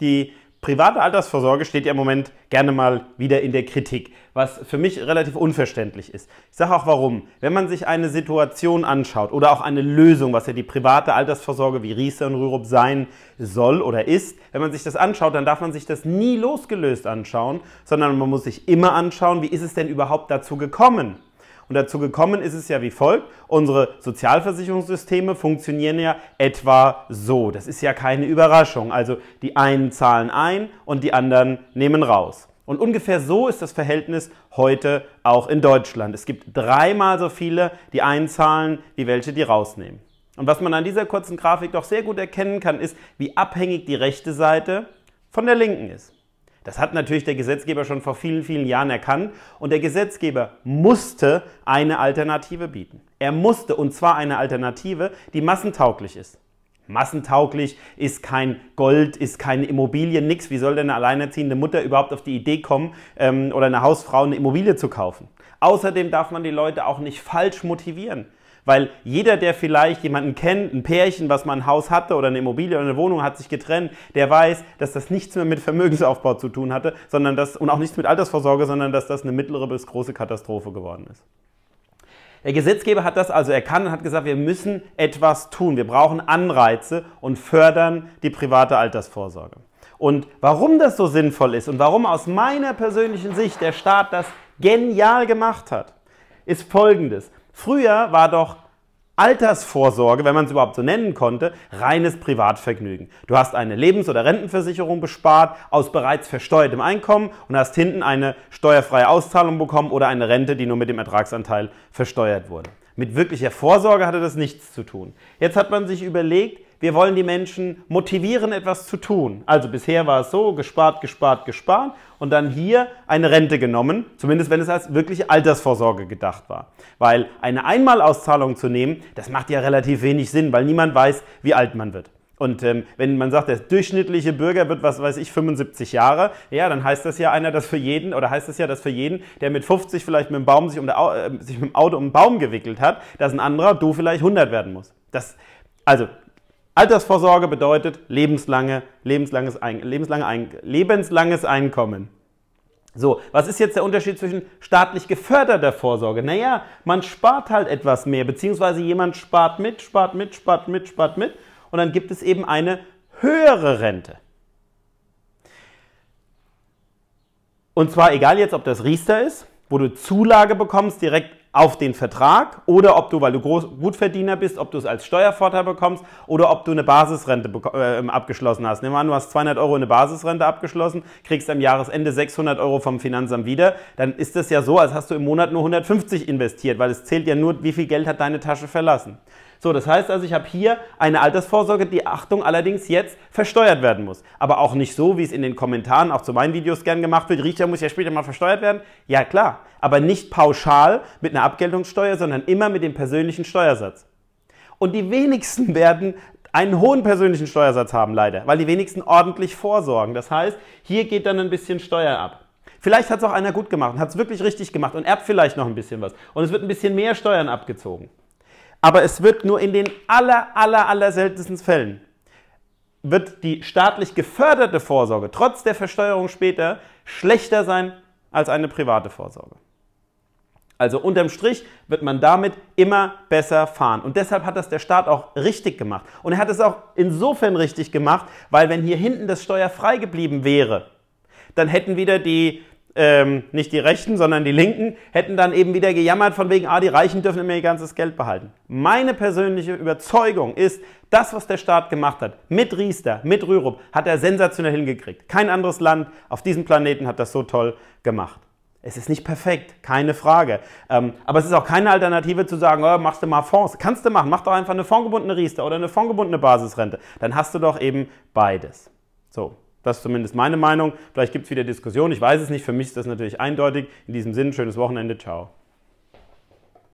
Die private Altersvorsorge steht ja im Moment gerne mal wieder in der Kritik, was für mich relativ unverständlich ist. Ich sage auch warum. Wenn man sich eine Situation anschaut oder auch eine Lösung, was ja die private Altersvorsorge wie Riester und Rürup sein soll oder ist, wenn man sich das anschaut, dann darf man sich das nie losgelöst anschauen, sondern man muss sich immer anschauen, wie ist es denn überhaupt dazu gekommen? Und dazu gekommen ist es ja wie folgt. Unsere Sozialversicherungssysteme funktionieren ja etwa so. Das ist ja keine Überraschung. Also die einen zahlen ein und die anderen nehmen raus. Und ungefähr so ist das Verhältnis heute auch in Deutschland. Es gibt dreimal so viele, die einzahlen, wie welche, die rausnehmen. Und was man an dieser kurzen Grafik doch sehr gut erkennen kann, ist, wie abhängig die rechte Seite von der linken ist. Das hat natürlich der Gesetzgeber schon vor vielen, vielen Jahren erkannt und der Gesetzgeber musste eine Alternative bieten. Er musste und zwar eine Alternative, die massentauglich ist. Massentauglich ist kein Gold, ist keine Immobilie, nichts. Wie soll denn eine alleinerziehende Mutter überhaupt auf die Idee kommen ähm, oder eine Hausfrau eine Immobilie zu kaufen? Außerdem darf man die Leute auch nicht falsch motivieren. Weil jeder, der vielleicht jemanden kennt, ein Pärchen, was mal ein Haus hatte oder eine Immobilie oder eine Wohnung hat sich getrennt, der weiß, dass das nichts mehr mit Vermögensaufbau zu tun hatte, sondern das, und auch nichts mit Altersvorsorge, sondern dass das eine mittlere bis große Katastrophe geworden ist. Der Gesetzgeber hat das also erkannt und hat gesagt, wir müssen etwas tun. Wir brauchen Anreize und fördern die private Altersvorsorge. Und warum das so sinnvoll ist und warum aus meiner persönlichen Sicht der Staat das genial gemacht hat, ist folgendes. Früher war doch Altersvorsorge, wenn man es überhaupt so nennen konnte, reines Privatvergnügen. Du hast eine Lebens- oder Rentenversicherung bespart aus bereits versteuertem Einkommen und hast hinten eine steuerfreie Auszahlung bekommen oder eine Rente, die nur mit dem Ertragsanteil versteuert wurde. Mit wirklicher Vorsorge hatte das nichts zu tun. Jetzt hat man sich überlegt, wir wollen die Menschen motivieren, etwas zu tun. Also bisher war es so, gespart, gespart, gespart und dann hier eine Rente genommen, zumindest wenn es als wirkliche Altersvorsorge gedacht war. Weil eine Einmalauszahlung zu nehmen, das macht ja relativ wenig Sinn, weil niemand weiß, wie alt man wird. Und ähm, wenn man sagt, der durchschnittliche Bürger wird, was weiß ich, 75 Jahre, ja, dann heißt das ja einer, dass für jeden, oder heißt das ja, dass für jeden, der mit 50 vielleicht mit dem Baum sich, um der, äh, sich mit dem Auto um den Baum gewickelt hat, dass ein anderer, du vielleicht 100 werden muss. Das, also Altersvorsorge bedeutet lebenslange, lebenslanges, lebenslange, lebenslanges Einkommen. So, was ist jetzt der Unterschied zwischen staatlich geförderter Vorsorge? Naja, man spart halt etwas mehr, beziehungsweise jemand spart mit, spart mit, spart mit, spart mit und dann gibt es eben eine höhere Rente. Und zwar egal jetzt, ob das Riester ist, wo du Zulage bekommst direkt auf den Vertrag oder ob du, weil du Groß Gutverdiener bist, ob du es als Steuervorteil bekommst oder ob du eine Basisrente äh, ähm, abgeschlossen hast. Nehmen wir an, du hast 200 Euro eine Basisrente abgeschlossen, kriegst am Jahresende 600 Euro vom Finanzamt wieder, dann ist das ja so, als hast du im Monat nur 150 investiert, weil es zählt ja nur, wie viel Geld hat deine Tasche verlassen. So, das heißt also, ich habe hier eine Altersvorsorge, die Achtung allerdings jetzt versteuert werden muss. Aber auch nicht so, wie es in den Kommentaren auch zu meinen Videos gern gemacht wird. Richter muss ja später mal versteuert werden. Ja, klar. Aber nicht pauschal mit einer Abgeltungssteuer, sondern immer mit dem persönlichen Steuersatz. Und die wenigsten werden einen hohen persönlichen Steuersatz haben, leider, weil die wenigsten ordentlich vorsorgen. Das heißt, hier geht dann ein bisschen Steuer ab. Vielleicht hat es auch einer gut gemacht hat es wirklich richtig gemacht und erbt vielleicht noch ein bisschen was. Und es wird ein bisschen mehr Steuern abgezogen aber es wird nur in den aller, aller, aller seltensten Fällen wird die staatlich geförderte Vorsorge trotz der Versteuerung später schlechter sein als eine private Vorsorge. Also unterm Strich wird man damit immer besser fahren. Und deshalb hat das der Staat auch richtig gemacht. Und er hat es auch insofern richtig gemacht, weil wenn hier hinten das Steuer frei geblieben wäre, dann hätten wieder die ähm, nicht die Rechten, sondern die Linken, hätten dann eben wieder gejammert von wegen, ah, die Reichen dürfen immer ihr ganzes Geld behalten. Meine persönliche Überzeugung ist, das, was der Staat gemacht hat, mit Riester, mit Rürup, hat er sensationell hingekriegt. Kein anderes Land auf diesem Planeten hat das so toll gemacht. Es ist nicht perfekt, keine Frage. Ähm, aber es ist auch keine Alternative zu sagen, oh, machst du mal Fonds. Kannst du machen, mach doch einfach eine fondgebundene Riester oder eine fondgebundene Basisrente. Dann hast du doch eben beides. So, das ist zumindest meine Meinung. Vielleicht gibt es wieder Diskussionen. Ich weiß es nicht. Für mich ist das natürlich eindeutig. In diesem Sinne, schönes Wochenende. Ciao.